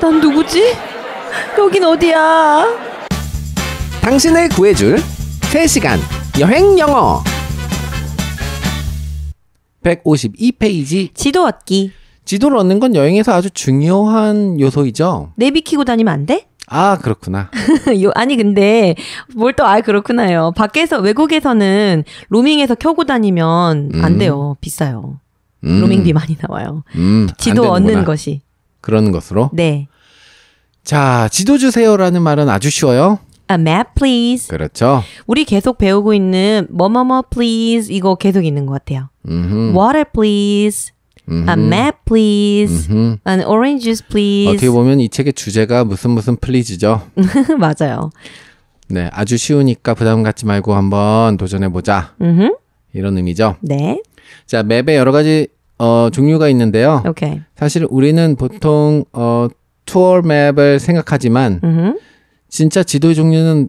난 누구지? 여긴 어디야? 당신을 구해줄 3시간 여행 영어 152페이지 지도 얻기 지도를 얻는 건 여행에서 아주 중요한 요소이죠. 내비키고 다니면 안 돼? 아 그렇구나. 요, 아니 근데 뭘 또아 그렇구나요. 밖에서 외국에서는 로밍에서 켜고 다니면 음. 안 돼요. 비싸요. 음. 로밍비 많이 나와요. 음, 지도 얻는 것이. 그런 것으로? 네. 자, 지도 주세요라는 말은 아주 쉬워요. A map, please. 그렇죠. 우리 계속 배우고 있는 뭐 뭐 뭐, please 이거 계속 있는 것 같아요. 음흠. Water, please. 음흠. A map, please. 음흠. An orange juice, please. 어떻게 보면 이 책의 주제가 무슨 무슨 please죠. 맞아요. 네, 아주 쉬우니까 부담 갖지 말고 한번 도전해 보자. 이런 의미죠. 네. 자, 맵에 여러 가지 어, 종류가 있는데요. 오케이. 사실 우리는 보통 어, 투어 맵을 생각하지만 음흠. 진짜 지도의 종류는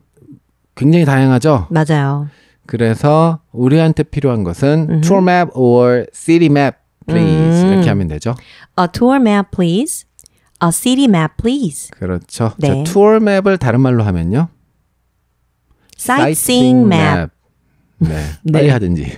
굉장히 다양하죠. 맞아요. 그래서 우리한테 필요한 것은 음흠. tour map or city map please 음. 이렇게 하면 되죠. A tour map please. A city map please. 그렇죠. 네. 자, tour map을 다른 말로 하면요. sightseeing map. 네. 네. 빨리 네. 하든지.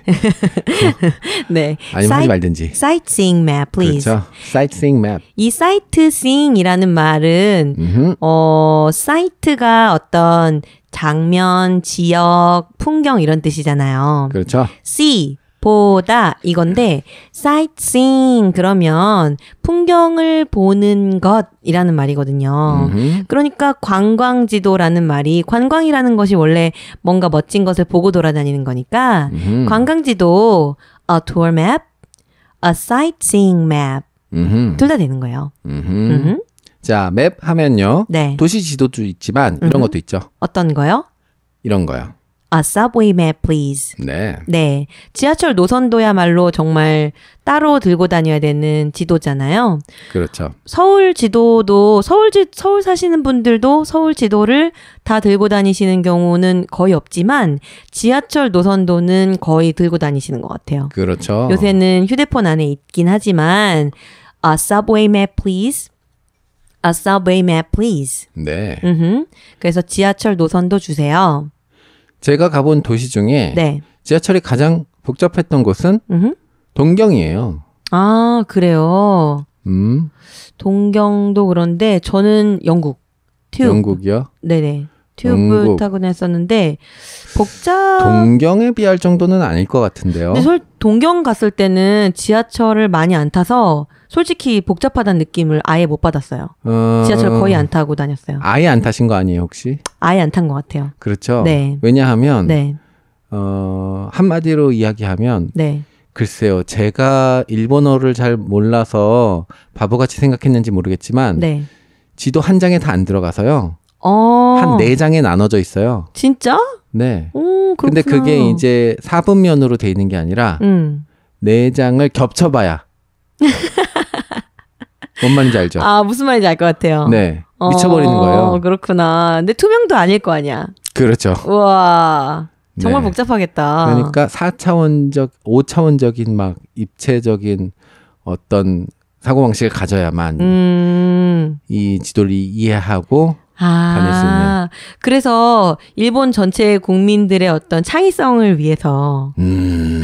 네. 아니면 사이, 하지 말든지. sightseeing map, please. 그렇죠. sightseeing map. 이 sightseeing이라는 말은 음흠. 어 사이트가 어떤 장면, 지역, 풍경 이런 뜻이잖아요. 그렇죠. see 보다 이건데 sightseeing 그러면 풍경을 보는 것이라는 말이거든요. 음흠. 그러니까 관광지도라는 말이 관광이라는 것이 원래 뭔가 멋진 것을 보고 돌아다니는 거니까 음흠. 관광지도 a tour map, a sightseeing map 둘 다 되는 거예요. 음흠. 자, 맵 하면요. 네. 도시 지도도 있지만 이런 것도 있죠. 어떤 거요? 이런 거요. a 아, subway map, please. 네. 네. 지하철 노선도야말로 정말 따로 들고 다녀야 되는 지도잖아요. 그렇죠. 서울 지도도 서울 지 서울 사시는 분들도 서울 지도를 다 들고 다니시는 경우는 거의 없지만 지하철 노선도는 거의 들고 다니시는 것 같아요. 그렇죠. 요새는 휴대폰 안에 있긴 하지만 a 아, subway map, please. A 아, subway map, please. 네. 음흠. 그래서 지하철 노선도 주세요. 제가 가본 도시 중에 네. 지하철이 가장 복잡했던 곳은 음흠. 동경이에요. 아, 그래요. 음. 동경도 그런데 저는 영국. 튜. 영국이요? 네네. 튜브 동국. 타고 냈었는데 복잡 동경에 비할 정도는 아닐 것 같은데요. 근데 솔, 동경 갔을 때는 지하철을 많이 안 타서 솔직히 복잡하다는 느낌을 아예 못 받았어요. 어... 지하철 거의 안 타고 다녔어요. 아예 안 타신 거 아니에요 혹시? 아예 안 탄 것 같아요. 그렇죠. 네. 왜냐하면 네. 어, 한마디로 이야기하면 네. 글쎄요 제가 일본어를 잘 몰라서 바보같이 생각했는지 모르겠지만 네. 지도 한 장에 다 안 들어가서요. 어. 한 네 장에 나눠져 있어요. 진짜? 네. 오, 근데 그게 이제 4분면으로돼 있는 게 아니라 음. 네 장을 겹쳐봐야. 뭔 말인지 알죠? 아 무슨 말인지 알 것 같아요. 네. 어, 미쳐버리는 어, 거예요. 그렇구나. 근데 투명도 아닐 거 아니야. 그렇죠. 우와. 네. 정말 네. 복잡하겠다. 그러니까 4차원적, 5차원적인 막 입체적인 어떤 사고방식을 가져야만 음. 이 지도를 이해하고 아, 그래서 일본 전체 국민들의 어떤 창의성을 위해서 음.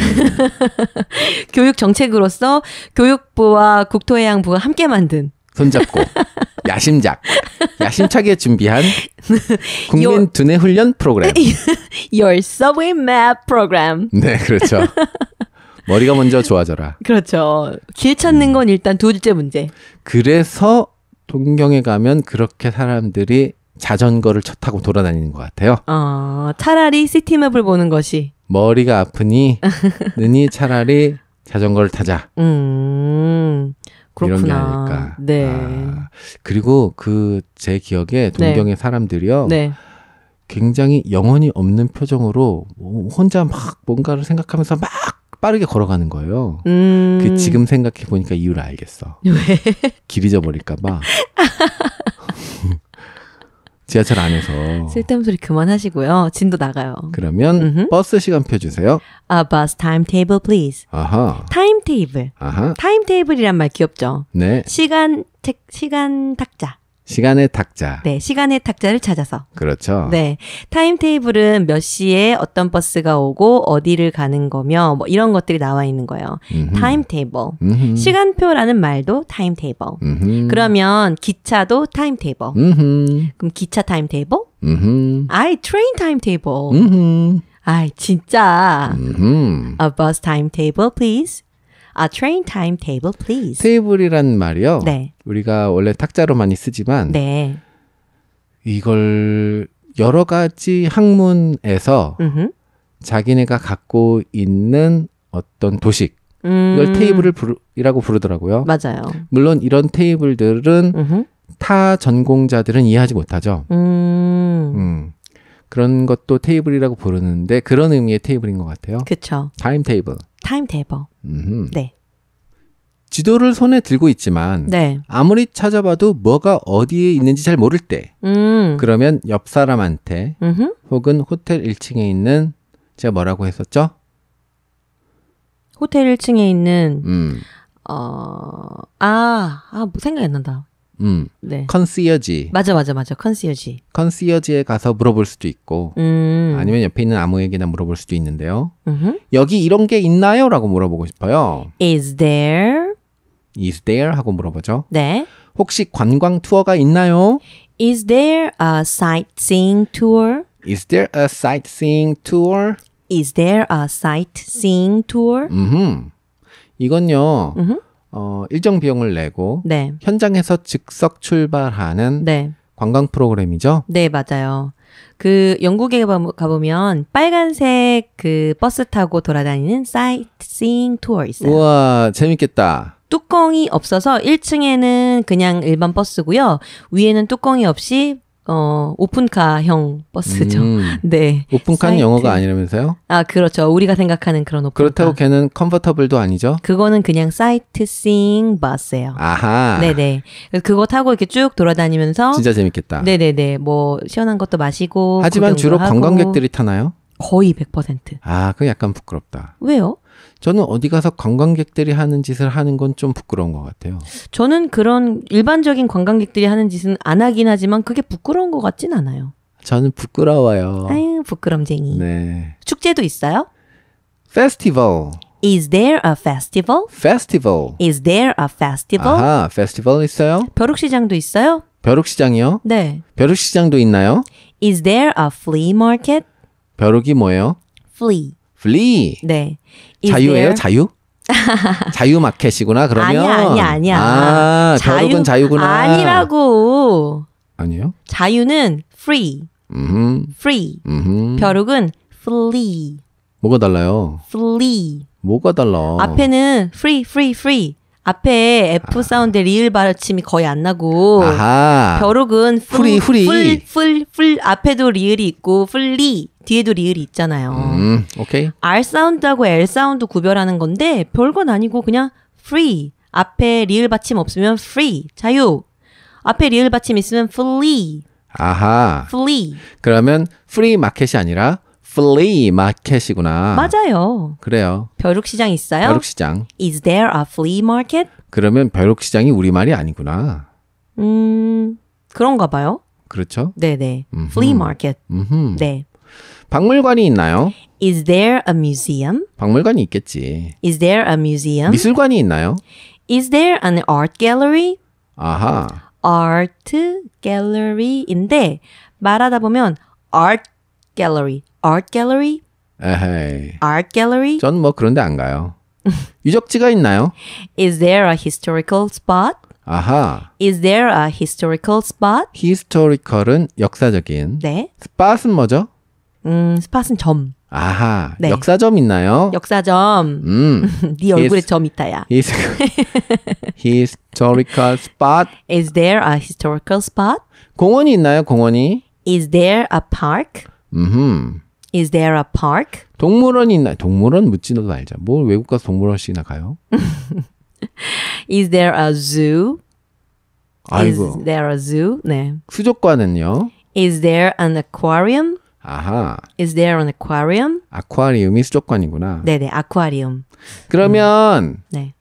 교육 정책으로서 교육부와 국토해양부가 함께 만든 손잡고 야심작 야심차게 준비한 국민 두뇌 훈련 프로그램 Your Subway Map 프로그램 네 그렇죠 머리가 먼저 좋아져라 그렇죠 길 찾는 건 일단 두 번째 문제 그래서 동경에 가면 그렇게 사람들이 자전거를 쳐 타고 돌아다니는 것 같아요. 어, 차라리 시티맵을 보는 것이. 머리가 아프니, 느니 차라리 자전거를 타자. 음, 그렇구나. 이런 게 아닐까. 네. 아, 그리고 그 제 기억에 네. 동경의 네. 사람들이요. 네. 굉장히 영혼이 없는 표정으로 뭐 혼자 막 뭔가를 생각하면서 막 빠르게 걸어가는 거예요. 그 음... 그 지금 생각해 보니까 이유를 알겠어. 왜? 길 잊어버릴까봐. 지하철 안에서 쓸데없는 소리 그만하시고요. 진도 나가요. 그러면 음흠. 버스 시간표 주세요. A bus timetable, please. 아하. 타임테이블. 아하. 타임테이블이란 말 귀엽죠. 네. 시간 책 시간 탁자. 시간의 탁자. 네, 시간의 탁자를 찾아서. 그렇죠. 네. 타임테이블은 몇 시에 어떤 버스가 오고 어디를 가는 거며 뭐 이런 것들이 나와 있는 거예요. 타임테이블. 시간표라는 말도 타임테이블. 그러면 기차도 타임테이블. 그럼 기차 타임테이블? 아이 트레인 타임테이블. 아이 b l e 아, 진짜. A bus timetable, please. A 아, train timetable, please. 테이블이란 말이요. 네. 우리가 원래 탁자로 많이 쓰지만 네. 이걸 여러 가지 학문에서 음흠. 자기네가 갖고 있는 어떤 도식 음. 이걸 테이블을 부르라고 부르더라고요. 맞아요. 물론 이런 테이블들은 음흠. 타 전공자들은 이해하지 못하죠. 음. 음. 그런 것도 테이블이라고 부르는데 그런 의미의 테이블인 것 같아요. 그렇죠. 타임 테이블. 타임테이블. 음 네. 지도를 손에 들고 있지만 네. 아무리 찾아봐도 뭐가 어디에 있는지 잘 모를 때 음. 그러면 옆 사람한테 음흠. 혹은 호텔 1층에 있는 제가 뭐라고 했었죠? 호텔 1층에 있는 음. 어, 아, 아, 뭐 생각이 안 난다. 음. 네. 컨시어지. 맞아, 맞아, 맞아. 컨시어지. 컨시어지에 가서 물어볼 수도 있고, 음. 아니면 옆에 있는 아무에게나 물어볼 수도 있는데요. 음흠. 여기 이런 게 있나요? 라고 물어보고 싶어요. Is there? Is there? 하고 물어보죠. 네. 혹시 관광 투어가 있나요? Is there a sightseeing tour? Is there a sightseeing tour? Is there a sightseeing tour? 음. 이건요. 음흠. 어, 일정 비용을 내고 네. 현장에서 즉석 출발하는 네. 관광 프로그램이죠. 네, 맞아요. 그 영국에 가보면 빨간색 그 버스 타고 돌아다니는 사이트싱 투어 있어요. 우와, 재밌겠다. 뚜껑이 없어서 1층에는 그냥 일반 버스고요. 위에는 뚜껑이 없이 어, 오픈카형 버스죠. 음, 네. 오픈카는 사이트. 영어가 아니라면서요? 아, 그렇죠. 우리가 생각하는 그런 오픈카. 그렇다고 걔는 컨버터블도 아니죠? 그거는 그냥 사이트싱 버스예요. 아하. 네네. 그거 타고 이렇게 쭉 돌아다니면서 진짜 재밌겠다. 네네네. 뭐 시원한 것도 마시고 하지만 주로 하고. 관광객들이 타나요? 거의 100%. 아, 그 약간 부끄럽다. 왜요? 저는 어디 가서 관광객들이 하는 짓을 하는 건 좀 부끄러운 것 같아요. 저는 그런 일반적인 관광객들이 하는 짓은 안 하긴 하지만 그게 부끄러운 것 같진 않아요. 저는 부끄러워요. 아유, 부끄럼쟁이. 네. 축제도 있어요? 페스티벌. Is there a festival? Festival. Is there a festival? 아하, festival 있어요? 벼룩시장도 있어요? 벼룩시장이요? 네. 벼룩시장도 있나요? Is there a flea market? 벼룩이 뭐예요? Flea. free. 네. 자유예요, 자유? 자유 마켓이구나. 그러면 아니야, 아니야, 아니야. 아, 자유, 자유구나. 아니라고. 아니요 자유는 free. 음 free. 음 벼룩은 flee. 뭐가 달라요? flee. 뭐가 달라? 앞에는 free, free, free. 앞에 F 아. 사운드 리을 발음이 거의 안 나고 아하. 벼룩은 풀, 리 풀풀풀 앞에도 리을이 있고 풀리 뒤에도 리을이 있잖아요. 음, 오케이. R 사운드하고 L 사운드 구별하는 건데 별건 아니고 그냥 free 앞에 리을 받침 없으면 free 자유 앞에 리을 받침 있으면 flee 아하 flee 그러면 free 마켓이 아니라 flea m a 이구나 맞아요. 그래요. 벼룩시장 있어요? 벼룩시장. Is there a flea market? 그러면 벼룩시장이 우리말이 아니구나. 음, 그런가 봐요. 그렇죠? 네네. flea market. 음흠. 네. 박물관이 있나요? Is there a museum? 박물관이 있겠지. Is there a museum? 미술관이 있나요? Is there an art gallery? 아하. Art gallery인데 말하다 보면 art gallery, art gallery, 에헤이. art gallery. 전뭐 그런데 안 가요. 유적지가 있나요? Is there a historical spot? 아하. Is there a historical spot? historical은 역사적인. 네. spot은 뭐죠? 음, 스팟은 점. 아하. 네. 역사점 있나요? 역사점. 음. 네 얼굴에 점 있다야. His, historical spot. Is there a historical spot? 공원이 있나요? 공원이? Is there a park? 음. Is there a park? 동물원이 있나요? 동물원 묻지도 말자. 뭘 외국 가서 동물원씩이나 가요? Is there a zoo? 아이고. Is there a zoo? 네. 수족관은요? Is there an aquarium? 아하. Is there an aquarium? 아쿠아리움이 수도권이구나. 네네, 아쿠아리움. 그러면 음, 네.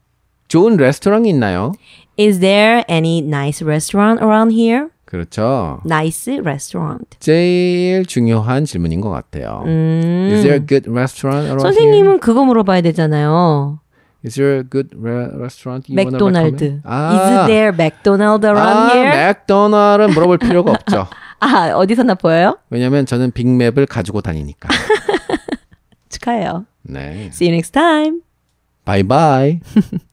좋은 레스토랑이 있나요? Is there any nice restaurant around here? 그렇죠. Nice restaurant. 제일 중요한 질문인 것 같아요. 음. Is there a good restaurant around 선생님은 here? 그거 물어봐야 되잖아요. Is there a good re- restaurant? You 맥도날드. 아, Is there McDonald around 아, here? 맥도날드는 물어볼 필요가 없죠. 아, 어디서나 보여요? 왜냐면 저는 빅맵을 가지고 다니니까. 축하해요. 네. See you next time. Bye bye.